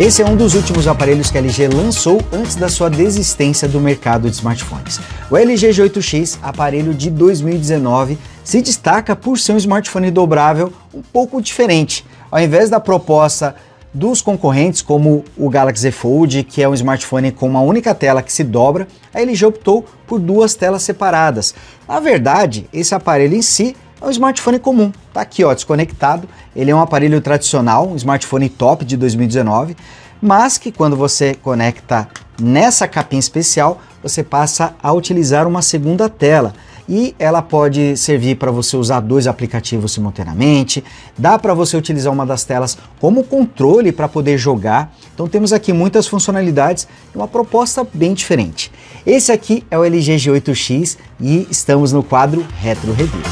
Esse é um dos últimos aparelhos que a LG lançou antes da sua desistência do mercado de smartphones. O LG G8X, aparelho de 2019, se destaca por ser um smartphone dobrável um pouco diferente. Ao invés da proposta dos concorrentes, como o Galaxy Fold, que é um smartphone com uma única tela que se dobra, a LG optou por duas telas separadas. Na verdade, esse aparelho em si é um smartphone comum, tá aqui ó, desconectado. Ele é um aparelho tradicional, um smartphone top de 2019, mas que quando você conecta nessa capinha especial, você passa a utilizar uma segunda tela e ela pode servir para você usar dois aplicativos simultaneamente, dá para você utilizar uma das telas como controle para poder jogar. Então temos aqui muitas funcionalidades e uma proposta bem diferente. Esse aqui é o LG G8X e estamos no quadro Retro Review.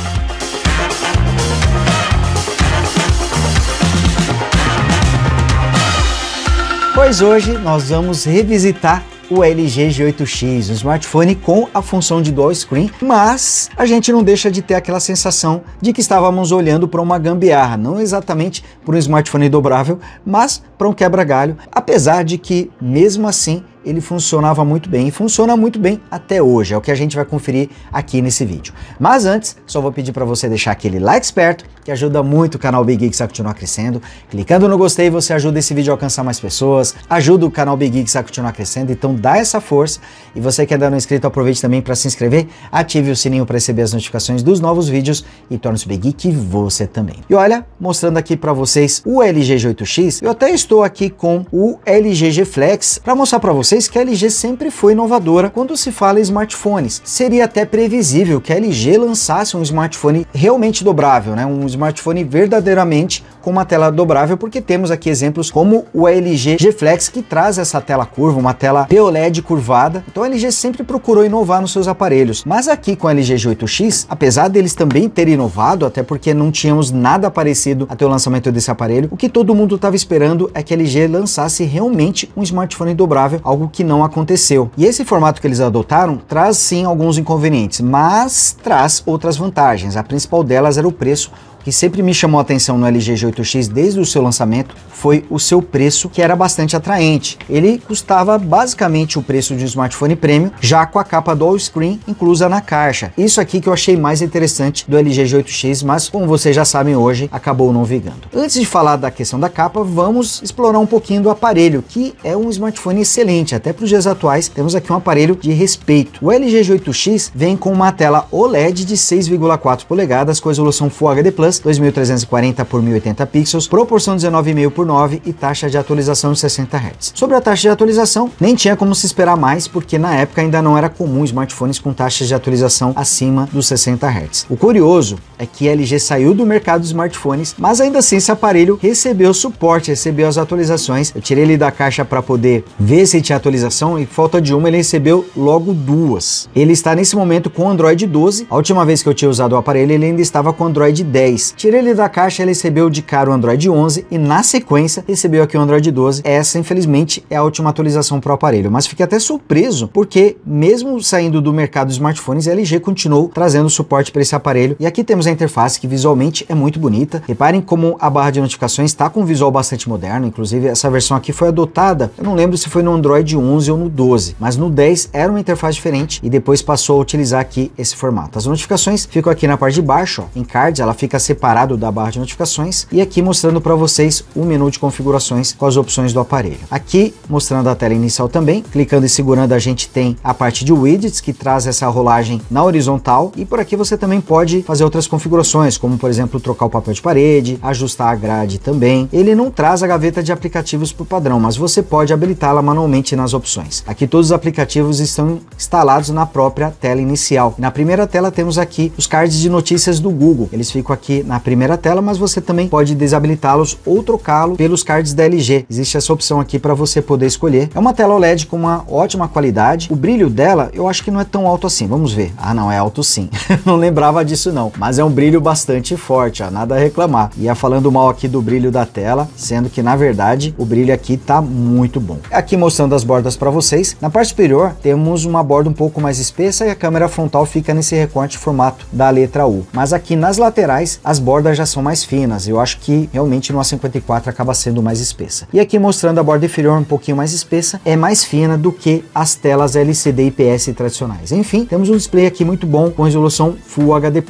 pois hoje nós vamos revisitar o LG G8X, um smartphone com a função de dual screen, mas a gente não deixa de ter aquela sensação de que estávamos olhando para uma gambiarra, não exatamente para um smartphone dobrável, mas para um quebra-galho, apesar de que mesmo assim ele funcionava muito bem e funciona muito bem até hoje, é o que a gente vai conferir aqui nesse vídeo. Mas antes, só vou pedir para você deixar aquele like esperto, que ajuda muito o canal Big Geeks a continuar crescendo. Clicando no gostei, você ajuda esse vídeo a alcançar mais pessoas, ajuda o canal Big Geeks a continuar crescendo, então dá essa força. E você que ainda não é inscrito, aproveite também para se inscrever, ative o sininho para receber as notificações dos novos vídeos e torne-se Big Geek você também. E olha, mostrando aqui para vocês o LG G8X, eu até estou aqui com o LG G Flex para mostrar para vocês vocês que a LG sempre foi inovadora quando se fala em smartphones. Seria até previsível que a LG lançasse um smartphone realmente dobrável, né? um smartphone verdadeiramente com uma tela dobrável, porque temos aqui exemplos como o LG G Flex, que traz essa tela curva, uma tela POLED curvada. Então a LG sempre procurou inovar nos seus aparelhos. Mas aqui com a LG G8X, apesar deles também terem inovado, até porque não tínhamos nada parecido até o lançamento desse aparelho, o que todo mundo estava esperando é que a LG lançasse realmente um smartphone dobrável, algo algo que não aconteceu. E esse formato que eles adotaram traz sim alguns inconvenientes, mas traz outras vantagens. A principal delas era o preço que sempre me chamou a atenção no LG G8X desde o seu lançamento foi o seu preço, que era bastante atraente. Ele custava basicamente o preço de um smartphone premium, já com a capa dual screen inclusa na caixa. Isso aqui que eu achei mais interessante do LG G8X, mas como vocês já sabem hoje, acabou não vigando. Antes de falar da questão da capa, vamos explorar um pouquinho do aparelho, que é um smartphone excelente, até para os dias atuais, temos aqui um aparelho de respeito. O LG G8X vem com uma tela OLED de 6,4 polegadas com resolução Full HD Plus 2340 por 1080 pixels, proporção 19,5 por 9 e taxa de atualização de 60 Hz. Sobre a taxa de atualização, nem tinha como se esperar mais, porque na época ainda não era comum smartphones com taxas de atualização acima dos 60 Hz. O curioso é que a LG saiu do mercado de smartphones, mas ainda assim esse aparelho recebeu suporte, recebeu as atualizações. Eu tirei ele da caixa para poder ver se tinha atualização e falta de uma ele recebeu logo duas. Ele está nesse momento com Android 12. A última vez que eu tinha usado o aparelho ele ainda estava com Android 10. Tirei ele da caixa, ele recebeu de cara o Android 11 e na sequência recebeu aqui o Android 12. Essa infelizmente é a última atualização para o aparelho, mas fiquei até surpreso porque mesmo saindo do mercado de smartphones, a LG continuou trazendo suporte para esse aparelho. E aqui temos temos a interface que visualmente é muito bonita. Reparem como a barra de notificações está com um visual bastante moderno, inclusive essa versão aqui foi adotada, eu não lembro se foi no Android 11 ou no 12, mas no 10 era uma interface diferente e depois passou a utilizar aqui esse formato. As notificações ficam aqui na parte de baixo, ó, em cards, ela fica separado da barra de notificações e aqui mostrando para vocês o menu de configurações com as opções do aparelho. Aqui mostrando a tela inicial também, clicando e segurando a gente tem a parte de widgets que traz essa rolagem na horizontal e por aqui você também pode fazer outras configurações, como por exemplo trocar o papel de parede, ajustar a grade também. Ele não traz a gaveta de aplicativos por padrão, mas você pode habilitá-la manualmente nas opções. Aqui todos os aplicativos estão instalados na própria tela inicial. Na primeira tela temos aqui os cards de notícias do Google. Eles ficam aqui na primeira tela, mas você também pode desabilitá-los ou trocá los pelos cards da LG. Existe essa opção aqui para você poder escolher. É uma tela OLED com uma ótima qualidade. O brilho dela eu acho que não é tão alto assim. Vamos ver. Ah, não, é alto sim. não lembrava disso não. Mas é um brilho bastante forte, ó, nada a reclamar. Ia falando mal aqui do brilho da tela, sendo que na verdade o brilho aqui tá muito bom. Aqui mostrando as bordas para vocês, na parte superior temos uma borda um pouco mais espessa e a câmera frontal fica nesse recorte formato da letra U. Mas aqui nas laterais as bordas já são mais finas, eu acho que realmente no A54 acaba sendo mais espessa. E aqui mostrando a borda inferior um pouquinho mais espessa, é mais fina do que as telas LCD e IPS tradicionais. Enfim, temos um display aqui muito bom com resolução Full HD+.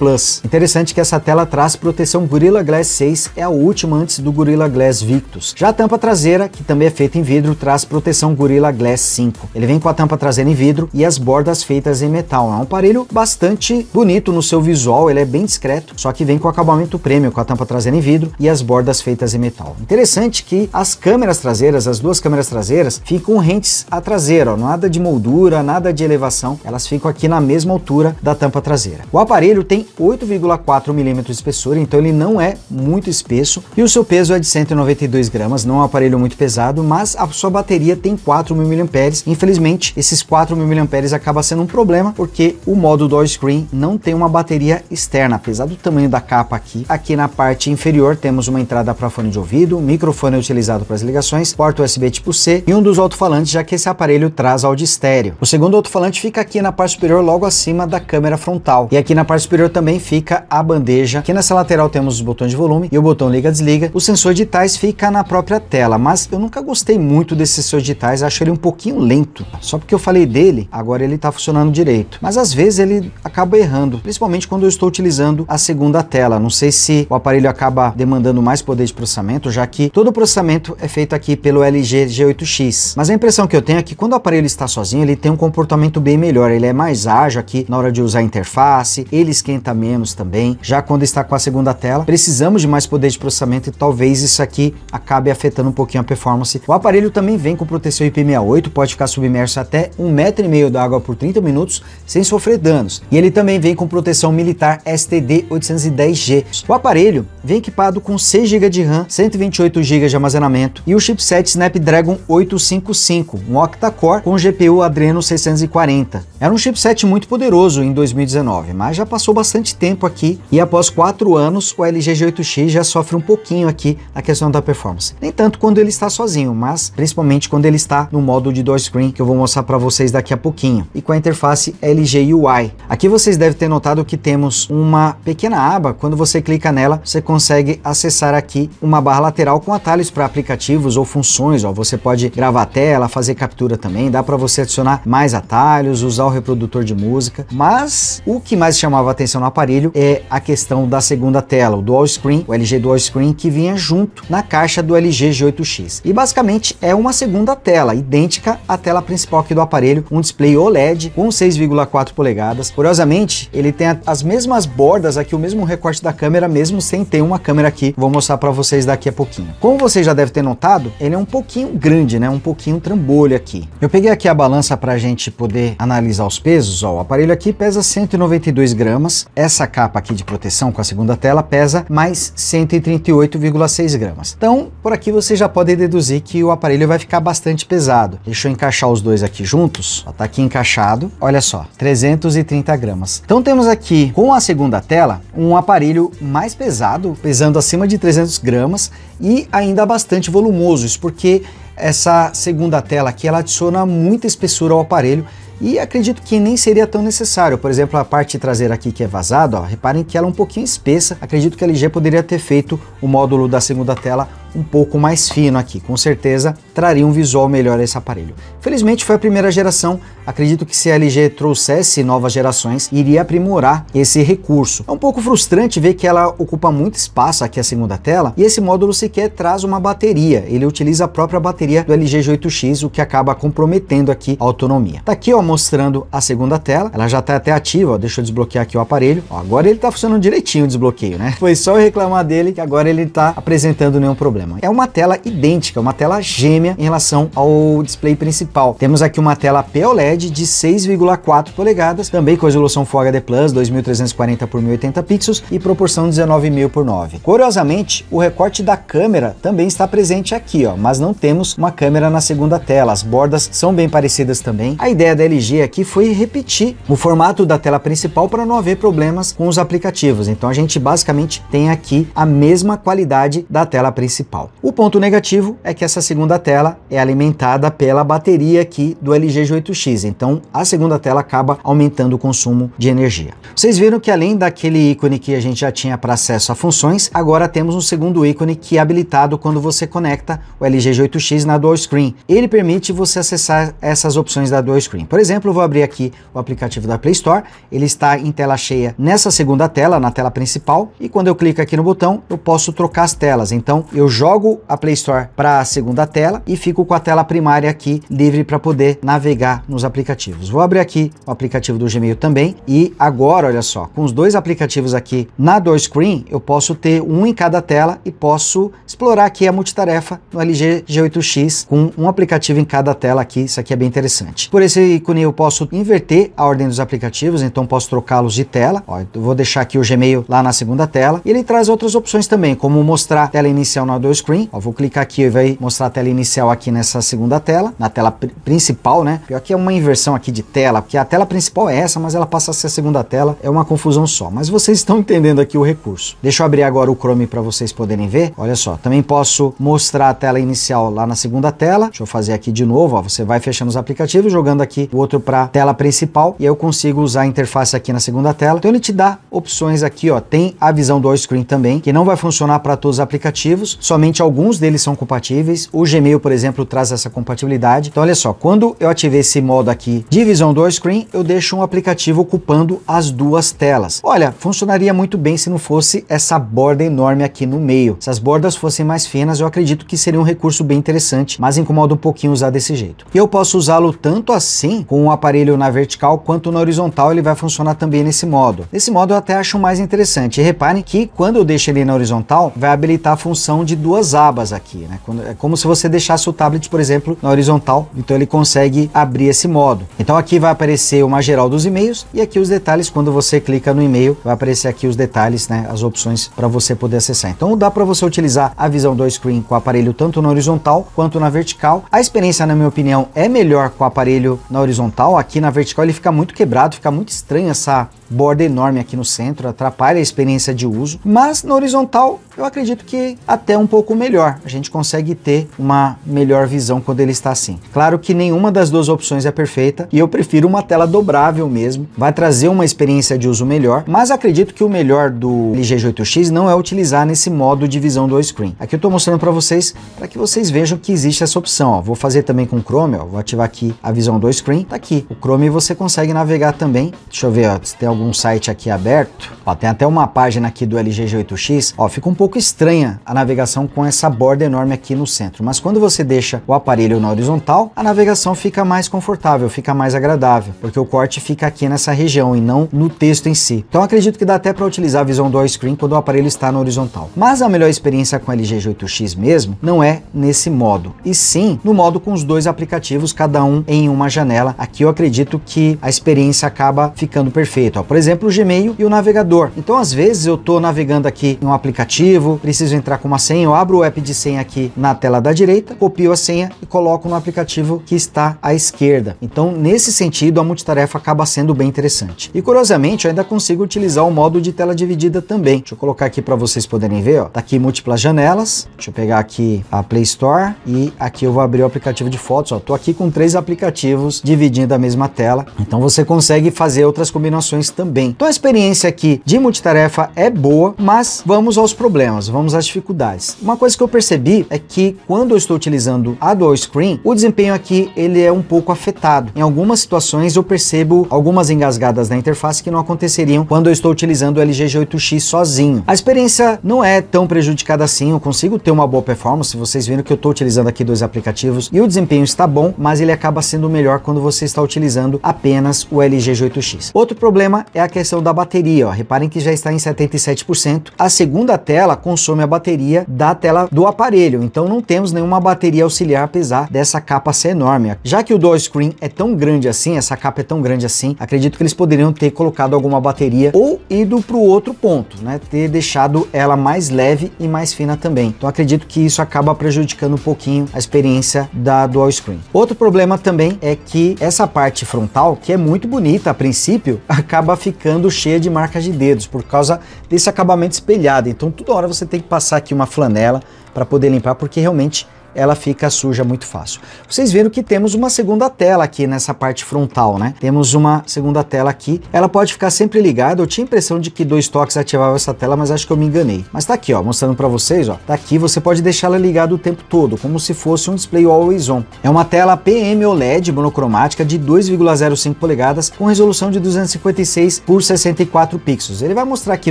Interessante interessante que essa tela traz proteção Gorilla Glass 6, é a última antes do Gorilla Glass Victus. Já a tampa traseira, que também é feita em vidro, traz proteção Gorilla Glass 5. Ele vem com a tampa traseira em vidro e as bordas feitas em metal. É um aparelho bastante bonito no seu visual, ele é bem discreto, só que vem com acabamento premium, com a tampa traseira em vidro e as bordas feitas em metal. Interessante que as câmeras traseiras, as duas câmeras traseiras, ficam rentes à traseira, ó, nada de moldura, nada de elevação, elas ficam aqui na mesma altura da tampa traseira. O aparelho tem 8,4 4 milímetros de espessura, então ele não é muito espesso e o seu peso é de 192 gramas, não é um aparelho muito pesado, mas a sua bateria tem 4.000 mAh. Infelizmente, esses 4.000 mAh acaba sendo um problema porque o modo door screen não tem uma bateria externa, apesar do tamanho da capa aqui. Aqui na parte inferior temos uma entrada para fone de ouvido, microfone utilizado para as ligações, porta USB tipo C e um dos alto-falantes, já que esse aparelho traz áudio estéreo. O segundo alto-falante fica aqui na parte superior logo acima da câmera frontal. E aqui na parte superior também fica a bandeja. Aqui nessa lateral temos os botões de volume e o botão liga-desliga. O sensor digitais fica na própria tela, mas eu nunca gostei muito desse sensor digitais, acho ele um pouquinho lento. Só porque eu falei dele, agora ele está funcionando direito. Mas às vezes ele acaba errando, principalmente quando eu estou utilizando a segunda tela. Não sei se o aparelho acaba demandando mais poder de processamento, já que todo o processamento é feito aqui pelo LG G8X. Mas a impressão que eu tenho é que quando o aparelho está sozinho, ele tem um comportamento bem melhor. Ele é mais ágil aqui na hora de usar a interface, ele esquenta menos também também. Já quando está com a segunda tela, precisamos de mais poder de processamento e talvez isso aqui acabe afetando um pouquinho a performance. O aparelho também vem com proteção IP68, pode ficar submerso até um metro e meio d'água por 30 minutos sem sofrer danos. E ele também vem com proteção militar STD810G. O aparelho vem equipado com 6 GB de RAM, 128 GB de armazenamento e o chipset Snapdragon 855, um octa-core com GPU Adreno 640. Era um chipset muito poderoso em 2019, mas já passou bastante tempo aqui aqui e após quatro anos o LG G8X já sofre um pouquinho aqui a questão da performance. Nem tanto quando ele está sozinho, mas principalmente quando ele está no modo de screen que eu vou mostrar para vocês daqui a pouquinho e com a interface LG UI. Aqui vocês devem ter notado que temos uma pequena aba, quando você clica nela você consegue acessar aqui uma barra lateral com atalhos para aplicativos ou funções, ó. você pode gravar a tela, fazer captura também, dá para você adicionar mais atalhos, usar o reprodutor de música, mas o que mais chamava atenção no aparelho é é a questão da segunda tela, o dual screen, o LG dual screen que vinha junto na caixa do LG G8X. E basicamente é uma segunda tela, idêntica à tela principal aqui do aparelho, um display OLED com 6,4 polegadas. Curiosamente, ele tem as mesmas bordas aqui, o mesmo recorte da câmera, mesmo sem ter uma câmera aqui. Vou mostrar para vocês daqui a pouquinho. Como vocês já devem ter notado, ele é um pouquinho grande, né? Um pouquinho trambolho aqui. Eu peguei aqui a balança para a gente poder analisar os pesos. Ó, o aparelho aqui pesa 192 gramas. Essa capa capa aqui de proteção com a segunda tela pesa mais 138,6 gramas. Então, por aqui você já pode deduzir que o aparelho vai ficar bastante pesado. Deixa eu encaixar os dois aqui juntos. Ó, tá aqui encaixado. Olha só, 330 gramas. Então temos aqui, com a segunda tela, um aparelho mais pesado, pesando acima de 300 gramas e ainda bastante volumoso. Isso porque essa segunda tela aqui, ela adiciona muita espessura ao aparelho, e acredito que nem seria tão necessário. Por exemplo, a parte traseira aqui que é vazada, ó, reparem que ela é um pouquinho espessa. Acredito que a LG poderia ter feito o módulo da segunda tela um pouco mais fino aqui. Com certeza traria um visual melhor a esse aparelho. Felizmente foi a primeira geração, acredito que se a LG trouxesse novas gerações, iria aprimorar esse recurso. É um pouco frustrante ver que ela ocupa muito espaço aqui a segunda tela e esse módulo sequer traz uma bateria, ele utiliza a própria bateria do LG G8X, o que acaba comprometendo aqui a autonomia. Tá aqui ó, mostrando a segunda tela, ela já tá até ativa, ó, deixa eu desbloquear aqui o aparelho, ó, agora ele tá funcionando direitinho o desbloqueio, né? Foi só eu reclamar dele que agora ele tá apresentando nenhum problema problema. É uma tela idêntica, uma tela gêmea em relação ao display principal. Temos aqui uma tela POLED de 6,4 polegadas, também com resolução Full HD Plus 2340 por 1080 pixels e proporção 19.000 por 9. Curiosamente, o recorte da câmera também está presente aqui, ó, mas não temos uma câmera na segunda tela. As bordas são bem parecidas também. A ideia da LG aqui foi repetir o formato da tela principal para não haver problemas com os aplicativos. Então a gente basicamente tem aqui a mesma qualidade da tela principal principal. O ponto negativo é que essa segunda tela é alimentada pela bateria aqui do LG G8X, então a segunda tela acaba aumentando o consumo de energia. Vocês viram que além daquele ícone que a gente já tinha para acesso a funções, agora temos um segundo ícone que é habilitado quando você conecta o LG G8X na dual screen. Ele permite você acessar essas opções da dual screen. Por exemplo, vou abrir aqui o aplicativo da Play Store, ele está em tela cheia nessa segunda tela, na tela principal, e quando eu clico aqui no botão, eu posso trocar as telas. Então, eu jogo a Play Store para a segunda tela e fico com a tela primária aqui livre para poder navegar nos aplicativos. Vou abrir aqui o aplicativo do Gmail também e agora, olha só, com os dois aplicativos aqui na dois screen, eu posso ter um em cada tela e posso explorar aqui a multitarefa no LG G8X com um aplicativo em cada tela aqui, isso aqui é bem interessante. Por esse ícone eu posso inverter a ordem dos aplicativos, então posso trocá-los de tela. Ó, eu vou deixar aqui o Gmail lá na segunda tela. E ele traz outras opções também, como mostrar tela inicial na do screen. Ó, vou clicar aqui e vai mostrar a tela inicial aqui nessa segunda tela, na tela pr principal, né? Pior que é uma inversão aqui de tela, porque a tela principal é essa, mas ela passa a ser a segunda tela, é uma confusão só. Mas vocês estão entendendo aqui o recurso. Deixa eu abrir agora o Chrome para vocês poderem ver. Olha só, também posso mostrar a tela inicial lá na segunda tela. Deixa eu fazer aqui de novo, ó. Você vai fechando os aplicativos, jogando aqui o outro para tela principal e eu consigo usar a interface aqui na segunda tela. Então ele te dá opções aqui, ó. Tem a visão do screen também, que não vai funcionar para todos os aplicativos, só somente alguns deles são compatíveis. O Gmail, por exemplo, traz essa compatibilidade. Então, olha só, quando eu ativei esse modo aqui de visão do screen, eu deixo um aplicativo ocupando as duas telas. Olha, funcionaria muito bem se não fosse essa borda enorme aqui no meio. Se as bordas fossem mais finas, eu acredito que seria um recurso bem interessante, mas incomoda um pouquinho usar desse jeito. E eu posso usá-lo tanto assim, com o aparelho na vertical, quanto na horizontal, ele vai funcionar também nesse modo. Nesse modo eu até acho mais interessante. E reparem que quando eu deixo ele na horizontal, vai habilitar a função de duas abas aqui, né? Quando, é como se você deixasse o tablet, por exemplo, na horizontal, então ele consegue abrir esse modo. Então aqui vai aparecer uma geral dos e-mails e aqui os detalhes, quando você clica no e-mail, vai aparecer aqui os detalhes, né? As opções para você poder acessar. Então dá para você utilizar a visão do screen com o aparelho tanto na horizontal quanto na vertical. A experiência, na minha opinião, é melhor com o aparelho na horizontal. Aqui na vertical ele fica muito quebrado, fica muito estranho essa borda enorme aqui no centro, atrapalha a experiência de uso. Mas na horizontal eu acredito que até um pouco melhor. A gente consegue ter uma melhor visão quando ele está assim. Claro que nenhuma das duas opções é perfeita e eu prefiro uma tela dobrável mesmo. Vai trazer uma experiência de uso melhor, mas acredito que o melhor do LG G8X não é utilizar nesse modo de visão do screen. Aqui eu estou mostrando para vocês para que vocês vejam que existe essa opção. Ó. Vou fazer também com o Chrome, ó. vou ativar aqui a visão do screen. Tá aqui. O Chrome você consegue navegar também. Deixa eu ver ó, se tem algum site aqui aberto. Ó, tem até uma página aqui do LG G8X. Ó, fica um pouco estranha a navegação navegação com essa borda enorme aqui no centro. Mas quando você deixa o aparelho na horizontal, a navegação fica mais confortável, fica mais agradável, porque o corte fica aqui nessa região e não no texto em si. Então acredito que dá até para utilizar a visão do screen quando o aparelho está na horizontal. Mas a melhor experiência com o LG G8X mesmo não é nesse modo, e sim no modo com os dois aplicativos, cada um em uma janela. Aqui eu acredito que a experiência acaba ficando perfeita. por exemplo, o Gmail e o navegador. Então às vezes eu estou navegando aqui em um aplicativo, preciso entrar com uma senha, abro o app de senha aqui na tela da direita, copio a senha e coloco no aplicativo que está à esquerda. Então, nesse sentido, a multitarefa acaba sendo bem interessante. E curiosamente, eu ainda consigo utilizar o modo de tela dividida também. Deixa eu colocar aqui para vocês poderem ver, ó. Tá aqui múltiplas janelas. Deixa eu pegar aqui a Play Store e aqui eu vou abrir o aplicativo de fotos, ó. Tô aqui com três aplicativos dividindo a mesma tela. Então você consegue fazer outras combinações também. Então a experiência aqui de multitarefa é boa, mas vamos aos problemas, vamos às dificuldades. Uma coisa que eu percebi é que quando eu estou utilizando a dual screen, o desempenho aqui ele é um pouco afetado. Em algumas situações eu percebo algumas engasgadas na interface que não aconteceriam quando eu estou utilizando o LG G8X sozinho. A experiência não é tão prejudicada assim, eu consigo ter uma boa performance, vocês viram que eu estou utilizando aqui dois aplicativos e o desempenho está bom, mas ele acaba sendo melhor quando você está utilizando apenas o LG G8X. Outro problema é a questão da bateria, ó. reparem que já está em 77%. A segunda tela consome a bateria da tela do aparelho, então não temos nenhuma bateria auxiliar apesar dessa capa ser enorme. Já que o Screen é tão grande assim, essa capa é tão grande assim, acredito que eles poderiam ter colocado alguma bateria ou ido para o outro ponto, né? Ter deixado ela mais leve e mais fina também. Então acredito que isso acaba prejudicando um pouquinho a experiência da dual screen. Outro problema também é que essa parte frontal, que é muito bonita a princípio, acaba ficando cheia de marcas de dedos por causa desse acabamento espelhado. Então toda hora você tem que passar aqui uma flanela panela para poder limpar, porque realmente ela fica suja muito fácil. Vocês viram que temos uma segunda tela aqui nessa parte frontal, né? Temos uma segunda tela aqui. Ela pode ficar sempre ligada. Eu tinha a impressão de que dois toques ativavam essa tela, mas acho que eu me enganei. Mas tá aqui, ó, mostrando para vocês, ó. Tá aqui, você pode deixar ela ligada o tempo todo, como se fosse um display always on. É uma tela PM OLED monocromática de 2,05 polegadas com resolução de 256 por 64 pixels. Ele vai mostrar aqui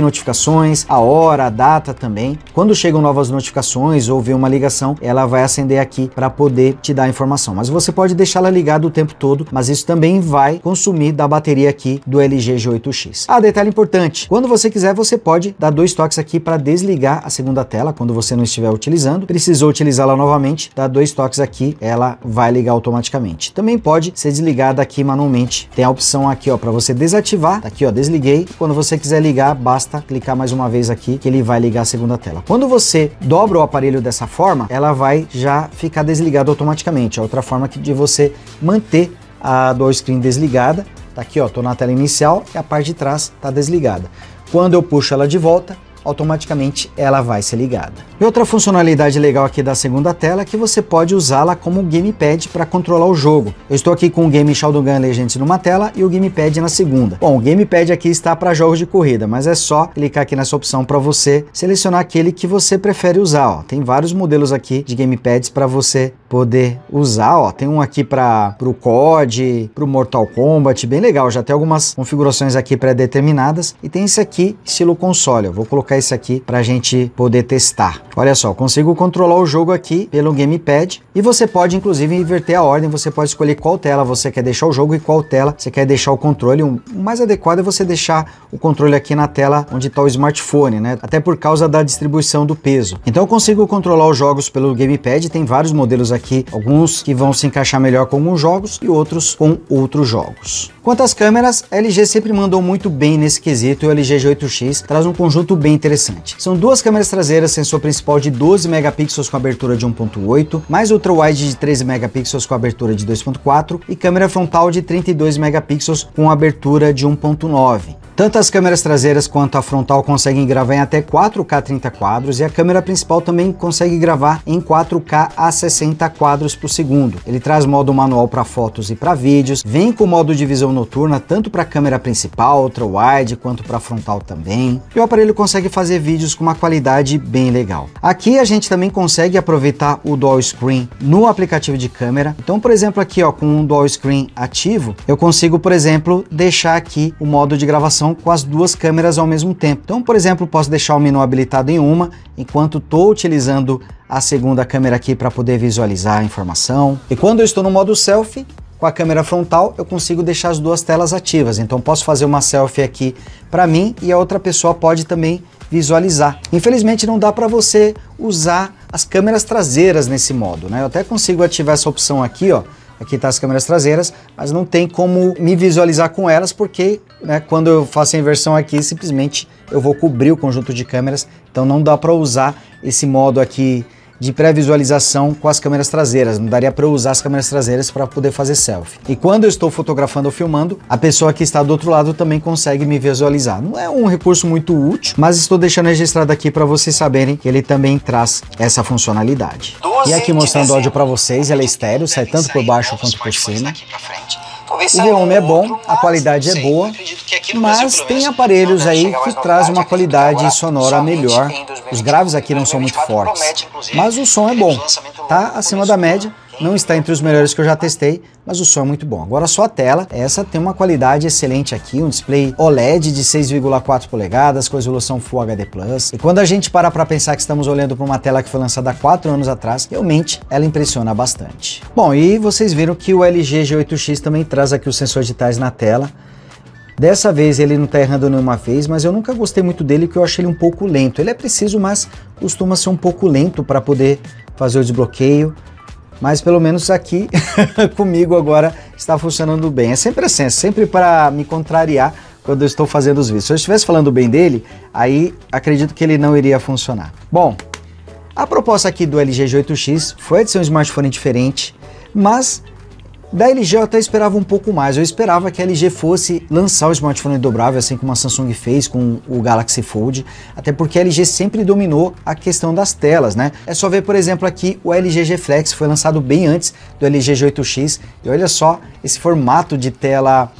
notificações, a hora, a data também. Quando chegam novas notificações ou vem uma ligação, ela vai acender aqui para poder te dar a informação. Mas você pode deixá-la ligada o tempo todo, mas isso também vai consumir da bateria aqui do LG G8X. Ah, detalhe importante, quando você quiser você pode dar dois toques aqui para desligar a segunda tela quando você não estiver utilizando. Precisou utilizá-la novamente, dá dois toques aqui, ela vai ligar automaticamente. Também pode ser desligada aqui manualmente. Tem a opção aqui ó para você desativar, tá aqui ó, desliguei. Quando você quiser ligar, basta clicar mais uma vez aqui que ele vai ligar a segunda tela. Quando você dobra o aparelho dessa forma, ela vai já já ficar desligado automaticamente. É outra forma de você manter a door screen desligada. Tá aqui, ó, tô na tela inicial e a parte de trás está desligada. Quando eu puxo ela de volta, automaticamente ela vai ser ligada. E outra funcionalidade legal aqui da segunda tela é que você pode usá-la como gamepad para controlar o jogo. Eu estou aqui com o game Shodogun Legends numa tela e o gamepad na segunda. Bom, o gamepad aqui está para jogos de corrida, mas é só clicar aqui nessa opção para você selecionar aquele que você prefere usar. Ó. Tem vários modelos aqui de gamepads para você poder usar. Ó. Tem um aqui para o COD, para o Mortal Kombat, bem legal. Já tem algumas configurações aqui pré-determinadas. E tem esse aqui, estilo console. Eu vou colocar colocar isso aqui para a gente poder testar. Olha só, consigo controlar o jogo aqui pelo gamepad e você pode inclusive inverter a ordem, você pode escolher qual tela você quer deixar o jogo e qual tela você quer deixar o controle. O mais adequado é você deixar o controle aqui na tela onde está o smartphone, né? Até por causa da distribuição do peso. Então eu consigo controlar os jogos pelo gamepad, tem vários modelos aqui, alguns que vão se encaixar melhor com alguns jogos e outros com outros jogos. Quanto às câmeras, a LG sempre mandou muito bem nesse quesito e o LG G8X traz um conjunto bem interessante. São duas câmeras traseiras, sensor principal de 12 megapixels com abertura de 1.8, mais ultra-wide de 13 megapixels com abertura de 2.4 e câmera frontal de 32 megapixels com abertura de 1.9. Tanto as câmeras traseiras quanto a frontal conseguem gravar em até 4K 30 quadros e a câmera principal também consegue gravar em 4K a 60 quadros por segundo. Ele traz modo manual para fotos e para vídeos, vem com modo de visão noturna tanto para a câmera principal, ultra wide, quanto para a frontal também. E o aparelho consegue fazer vídeos com uma qualidade bem legal. Aqui a gente também consegue aproveitar o dual screen no aplicativo de câmera. Então, por exemplo, aqui ó, com o um dual screen ativo, eu consigo, por exemplo, deixar aqui o modo de gravação com as duas câmeras ao mesmo tempo. Então, por exemplo, posso deixar o menu habilitado em uma, enquanto estou utilizando a segunda câmera aqui para poder visualizar a informação. E quando eu estou no modo selfie, com a câmera frontal, eu consigo deixar as duas telas ativas. Então, posso fazer uma selfie aqui para mim e a outra pessoa pode também visualizar. Infelizmente, não dá para você usar as câmeras traseiras nesse modo, né? Eu até consigo ativar essa opção aqui, ó, Aqui está as câmeras traseiras, mas não tem como me visualizar com elas porque né, quando eu faço a inversão aqui, simplesmente eu vou cobrir o conjunto de câmeras, então não dá para usar esse modo aqui de pré-visualização com as câmeras traseiras. Não daria para eu usar as câmeras traseiras para poder fazer selfie. E quando eu estou fotografando ou filmando, a pessoa que está do outro lado também consegue me visualizar. Não é um recurso muito útil, mas estou deixando registrado aqui para vocês saberem que ele também traz essa funcionalidade. E aqui mostrando o áudio para vocês, ela é estéreo, sai tanto por baixo quanto por cima. O volume é bom, a qualidade é boa, mas tem aparelhos aí que trazem uma qualidade sonora melhor. Os graves aqui não são muito fortes, mas o som é, é bom, tá acima da média não está entre os melhores que eu já testei, mas o som é muito bom. Agora só a tela, essa tem uma qualidade excelente aqui, um display OLED de 6,4 polegadas com resolução Full HD+. E quando a gente para para pensar que estamos olhando para uma tela que foi lançada há 4 anos atrás, realmente ela impressiona bastante. Bom, e vocês viram que o LG G8X também traz aqui os sensores digitais na tela, Dessa vez ele não está errando nenhuma vez, mas eu nunca gostei muito dele porque eu achei ele um pouco lento. Ele é preciso, mas costuma ser um pouco lento para poder fazer o desbloqueio mas pelo menos aqui comigo agora está funcionando bem. É sempre assim, é sempre para me contrariar quando eu estou fazendo os vídeos. Se eu estivesse falando bem dele, aí acredito que ele não iria funcionar. Bom, a proposta aqui do LG G8X foi de ser um smartphone diferente, mas da LG eu até esperava um pouco mais, eu esperava que a LG fosse lançar o smartphone dobrável, assim como a Samsung fez com o Galaxy Fold, até porque a LG sempre dominou a questão das telas, né? É só ver, por exemplo, aqui o LG G Flex, foi lançado bem antes do LG G8X, e olha só esse formato de tela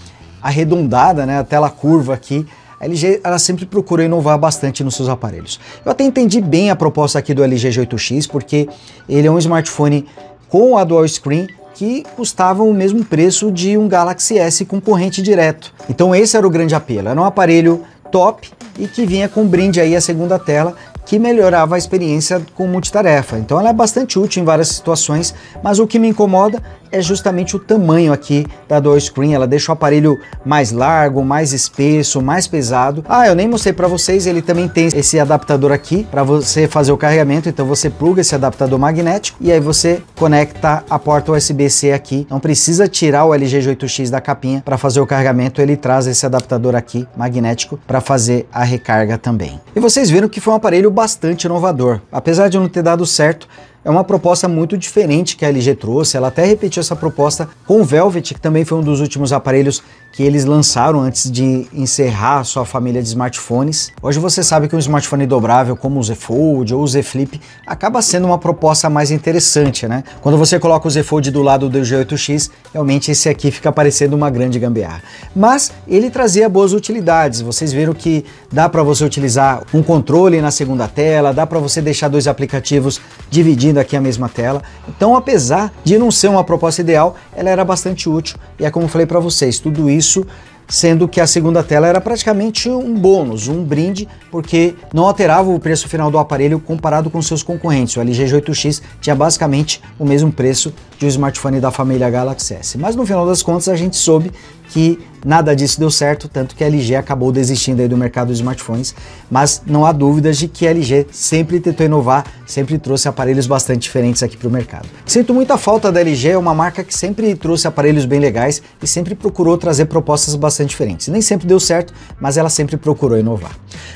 arredondada, né, a tela curva aqui, a LG ela sempre procura inovar bastante nos seus aparelhos. Eu até entendi bem a proposta aqui do LG G8X, porque ele é um smartphone com a dual screen que custavam o mesmo preço de um Galaxy S concorrente direto. Então esse era o grande apelo, era um aparelho top e que vinha com brinde aí a segunda tela que melhorava a experiência com multitarefa. Então ela é bastante útil em várias situações, mas o que me incomoda é justamente o tamanho aqui da door screen, ela deixa o aparelho mais largo, mais espesso, mais pesado. Ah, eu nem mostrei para vocês, ele também tem esse adaptador aqui para você fazer o carregamento, então você pluga esse adaptador magnético e aí você conecta a porta USB-C aqui. Não precisa tirar o LG G8X da capinha para fazer o carregamento, ele traz esse adaptador aqui magnético para fazer a recarga também. E vocês viram que foi um aparelho bastante inovador. Apesar de não ter dado certo, é uma proposta muito diferente que a LG trouxe. Ela até repetiu essa proposta com o Velvet, que também foi um dos últimos aparelhos que eles lançaram antes de encerrar sua família de smartphones. Hoje você sabe que um smartphone dobrável como o Z Fold ou o Z Flip acaba sendo uma proposta mais interessante, né? Quando você coloca o Z Fold do lado do G8X, realmente esse aqui fica parecendo uma grande gambiarra. Mas ele trazia boas utilidades. Vocês viram que dá para você utilizar um controle na segunda tela, dá para você deixar dois aplicativos divididos dividindo aqui a mesma tela. Então, apesar de não ser uma proposta ideal, ela era bastante útil e é como falei para vocês, tudo isso sendo que a segunda tela era praticamente um bônus, um brinde, porque não alterava o preço final do aparelho comparado com seus concorrentes. O LG G8X tinha basicamente o mesmo preço de um smartphone da família Galaxy S. Mas no final das contas a gente soube que nada disso deu certo, tanto que a LG acabou desistindo do mercado de smartphones, mas não há dúvidas de que a LG sempre tentou inovar, sempre trouxe aparelhos bastante diferentes aqui para o mercado. Sinto muita falta da LG, é uma marca que sempre trouxe aparelhos bem legais e sempre procurou trazer propostas bastante diferentes. Nem sempre deu certo, mas ela sempre procurou inovar.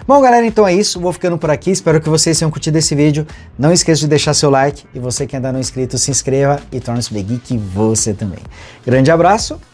Bom galera, então é isso, vou ficando por aqui, espero que vocês tenham curtido esse vídeo, não esqueça de deixar seu like e você que ainda não é inscrito, se inscreva e torne-se Geek você também. Grande abraço